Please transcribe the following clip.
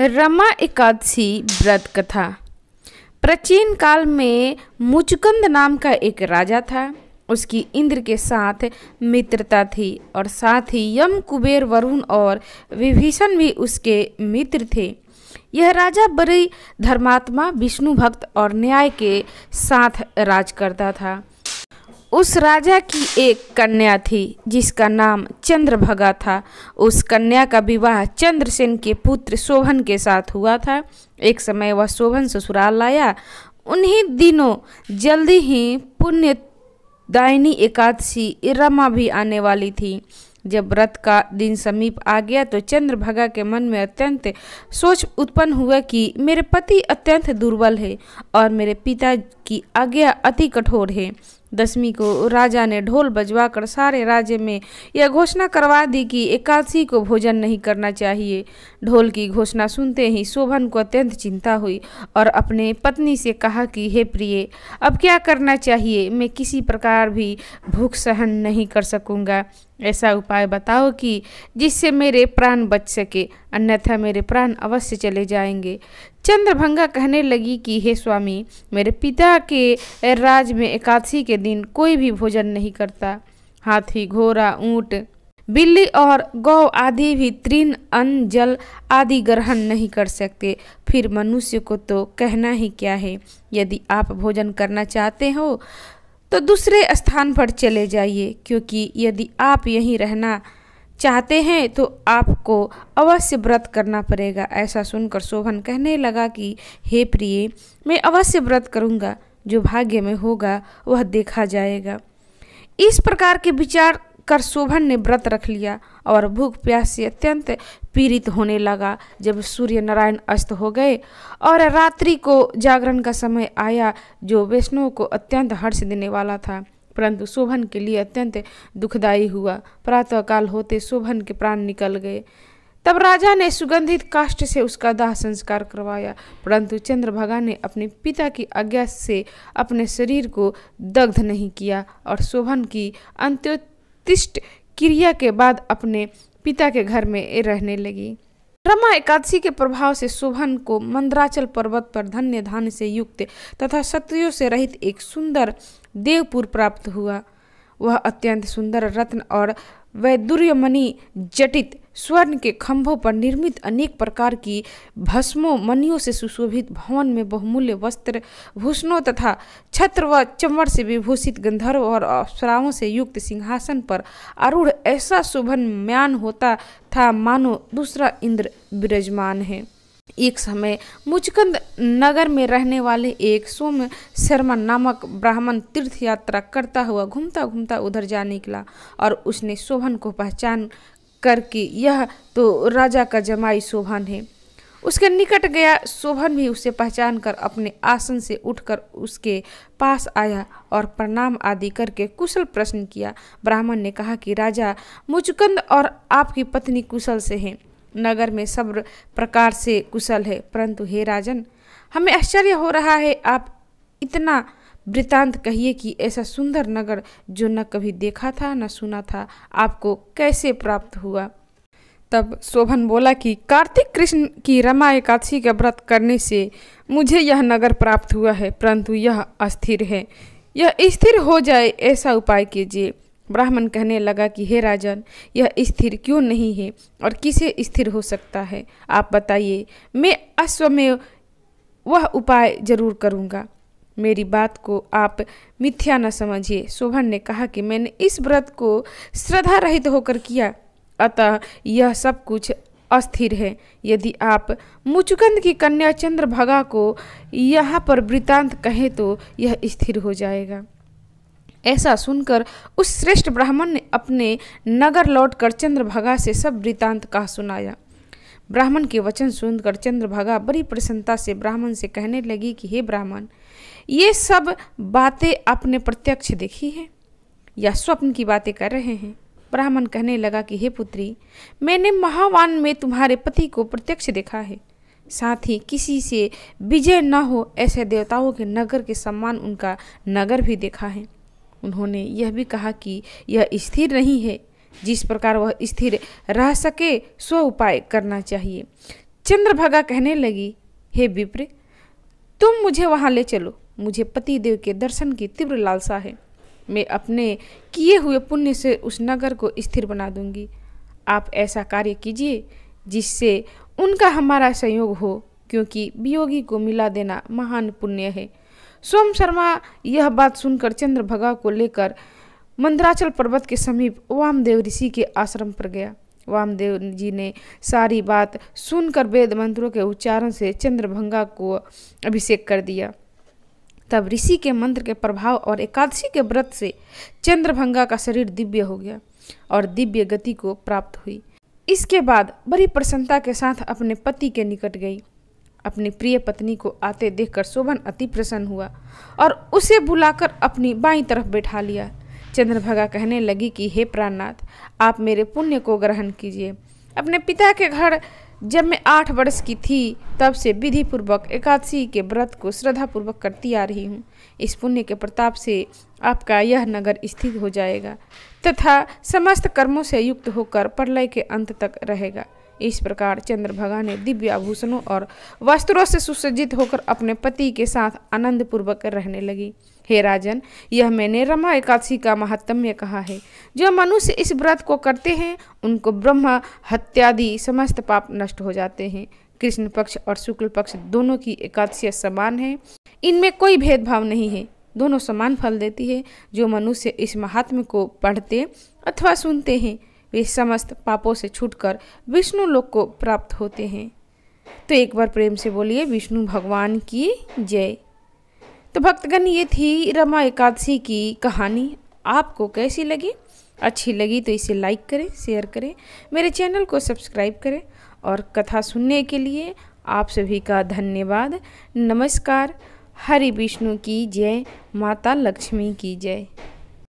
रमा एकादशी व्रत कथा प्राचीन काल में मुचकंद नाम का एक राजा था उसकी इंद्र के साथ मित्रता थी और साथ ही यम कुबेर वरुण और विभीषण भी उसके मित्र थे यह राजा बड़ी धर्मात्मा विष्णु भक्त और न्याय के साथ राज करता था उस राजा की एक कन्या थी जिसका नाम चंद्रभगा था उस कन्या का विवाह चंद्रसेन के पुत्र शोभन के साथ हुआ था एक समय वह शोभन ससुराल लाया उन्हीं दिनों जल्दी ही पुण्य दायनी एकादशी रमा भी आने वाली थी जब व्रत का दिन समीप आ गया तो चंद्रभगा के मन में अत्यंत सोच उत्पन्न हुआ कि मेरे पति अत्यंत दुर्बल है और मेरे पिता की आज्ञा अति कठोर है दसवीं को राजा ने ढोल बजवाकर सारे राज्य में यह घोषणा करवा दी कि एकादशी को भोजन नहीं करना चाहिए ढोल की घोषणा सुनते ही शोभन को अत्यंत चिंता हुई और अपने पत्नी से कहा कि हे प्रिय अब क्या करना चाहिए मैं किसी प्रकार भी भूख सहन नहीं कर सकूँगा ऐसा उपाय बताओ कि जिससे मेरे प्राण बच सके अन्यथा मेरे प्राण अवश्य चले जाएंगे चंद्रभंगा कहने लगी कि हे स्वामी मेरे पिता के राज में एकादशी के दिन कोई भी भोजन नहीं करता हाथी घोड़ा ऊँट बिल्ली और गौ आदि भी तृण अन्न जल आदि ग्रहण नहीं कर सकते फिर मनुष्य को तो कहना ही क्या है यदि आप भोजन करना चाहते हो तो दूसरे स्थान पर चले जाइए क्योंकि यदि आप यहीं रहना चाहते हैं तो आपको अवश्य व्रत करना पड़ेगा ऐसा सुनकर शोभन कहने लगा कि हे प्रिय मैं अवश्य व्रत करूँगा जो भाग्य में होगा वह देखा जाएगा इस प्रकार के विचार कर शोभन ने व्रत रख लिया और भूख प्यास से अत्यंत पीड़ित होने लगा जब सूर्य नारायण अस्त हो गए और रात्रि को जागरण का समय आया जो वैष्णव को अत्यंत हर्ष देने वाला था परंतु शोभन के लिए अत्यंत दुखदायी हुआ प्रातःकाल होते शोभन के प्राण निकल गए तब राजा ने सुगंधित काष्ट से उसका दाह संस्कार करवाया परंतु चंद्रभागा ने अपने पिता की आज्ञा से अपने शरीर को दग्ध नहीं किया और शोभन की अंत्योतिष्ट क्रिया के बाद अपने पिता के घर में रहने लगी रमा एकादशी के प्रभाव से शोभन को मंद्राचल पर्वत पर धन्य धान्य से युक्त तथा क्षत्रियों से रहित एक सुंदर देवपुर प्राप्त हुआ वह अत्यंत सुंदर रत्न और वैदुर्यमणि जटित स्वर्ण के खंभों पर निर्मित अनेक प्रकार की भस्मों मनियों से सुशोभित भवन में बहुमूल्य वस्त्र भूषणों तथा छत्र व चमर से विभूषित गंधर्व और अप्सराओं से युक्त सिंहासन पर आरूढ़ ऐसा शोभन म्यान होता था मानो दूसरा इंद्र विराजमान है एक समय मुचकंद नगर में रहने वाले एक सोम शर्मा नामक ब्राह्मण तीर्थ यात्रा करता हुआ घूमता घूमता उधर जा निकला और उसने शोभन को पहचान करके यह तो राजा का जमाई शोभन है उसके निकट गया शोभन भी उसे पहचान कर अपने आसन से उठकर उसके पास आया और प्रणाम आदि करके कुशल प्रश्न किया ब्राह्मण ने कहा कि राजा मुचकंद और आपकी पत्नी कुशल से हैं नगर में सब प्रकार से कुशल है परंतु हे राजन हमें आश्चर्य हो रहा है आप इतना वृतांत कहिए कि ऐसा सुंदर नगर जो न कभी देखा था न सुना था आपको कैसे प्राप्त हुआ तब शोभन बोला कि कार्तिक कृष्ण की रमा एकादशी का व्रत करने से मुझे यह नगर प्राप्त हुआ है परंतु यह अस्थिर है यह स्थिर हो जाए ऐसा उपाय कीजिए ब्राह्मण कहने लगा कि हे राजन यह स्थिर क्यों नहीं है और किसे स्थिर हो सकता है आप बताइए मैं अश्वमेव वह उपाय जरूर करूँगा मेरी बात को आप मिथ्या न समझिए शोभन ने कहा कि मैंने इस व्रत को श्रद्धा रहित होकर किया अतः यह सब कुछ अस्थिर है यदि आप मुचुकंद की कन्या चंद्र भगा को यहाँ पर वृतांत कहें तो यह स्थिर हो जाएगा ऐसा सुनकर उस श्रेष्ठ ब्राह्मण ने अपने नगर लौटकर चंद्रभागा से सब वृतांत कहा सुनाया ब्राह्मण के वचन सुनकर चंद्रभागा बड़ी प्रसन्नता से ब्राह्मण से कहने लगी कि हे ब्राह्मण ये सब बातें आपने प्रत्यक्ष देखी है या स्वप्न की बातें कर रहे हैं ब्राह्मण कहने लगा कि हे पुत्री मैंने महावान में तुम्हारे पति को प्रत्यक्ष देखा है साथ ही किसी से विजय न हो ऐसे देवताओं के नगर के सम्मान उनका नगर भी देखा है उन्होंने यह भी कहा कि यह स्थिर नहीं है जिस प्रकार वह स्थिर रह सके स्व उपाय करना चाहिए चंद्रभागा कहने लगी हे विप्र तुम मुझे वहाँ ले चलो मुझे पति देव के दर्शन की तीव्र लालसा है मैं अपने किए हुए पुण्य से उस नगर को स्थिर बना दूंगी आप ऐसा कार्य कीजिए जिससे उनका हमारा संयोग हो क्योंकि वियोगी को मिला देना महान पुण्य है सोम शर्मा यह बात सुनकर चंद्र भगा को लेकर मंदराचल पर्वत के समीप वामदेव ऋषि के आश्रम पर गया वामदेव जी ने सारी बात सुनकर वेद मंत्रों के उच्चारण से चंद्रभंगा को अभिषेक कर दिया तब ऋषि के मंत्र के प्रभाव और एकादशी के व्रत से चंद्रभंगा का शरीर दिव्य हो गया और दिव्य गति को प्राप्त हुई इसके बाद बड़ी प्रसन्नता के साथ अपने पति के निकट गई अपनी प्रिय पत्नी को आते देखकर शोभन अति प्रसन्न हुआ और उसे बुलाकर अपनी बाई तरफ बैठा लिया चंद्रभगा कहने लगी कि हे प्राणनाथ आप मेरे पुण्य को ग्रहण कीजिए अपने पिता के घर जब मैं आठ वर्ष की थी तब से विधिपूर्वक एकादशी के व्रत को श्रद्धापूर्वक करती आ रही हूँ इस पुण्य के प्रताप से आपका यह नगर स्थित हो जाएगा तथा समस्त कर्मों से युक्त होकर प्रलय के अंत तक रहेगा इस प्रकार चंद्र भगवान ने दिव्य आभूषणों और वस्त्रों से सुसज्जित होकर अपने पति के साथ आनंदपूर्वक रहने लगी हे राजन यह मैंने रमा एकादशी का महात्म्य कहा है जो मनुष्य इस व्रत को करते हैं उनको ब्रह्म हत्यादि समस्त पाप नष्ट हो जाते हैं कृष्ण पक्ष और शुक्ल पक्ष दोनों की एकादशी समान है इनमें कोई भेदभाव नहीं है दोनों समान फल देती है जो मनुष्य इस महात्म्य को पढ़ते अथवा सुनते हैं वे समस्त पापों से छूटकर विष्णु लोक को प्राप्त होते हैं तो एक बार प्रेम से बोलिए विष्णु भगवान की जय तो भक्तगण ये थी रमा एकादशी की कहानी आपको कैसी लगी अच्छी लगी तो इसे लाइक करें शेयर करें मेरे चैनल को सब्सक्राइब करें और कथा सुनने के लिए आप सभी का धन्यवाद नमस्कार हरि विष्णु की जय माता लक्ष्मी की जय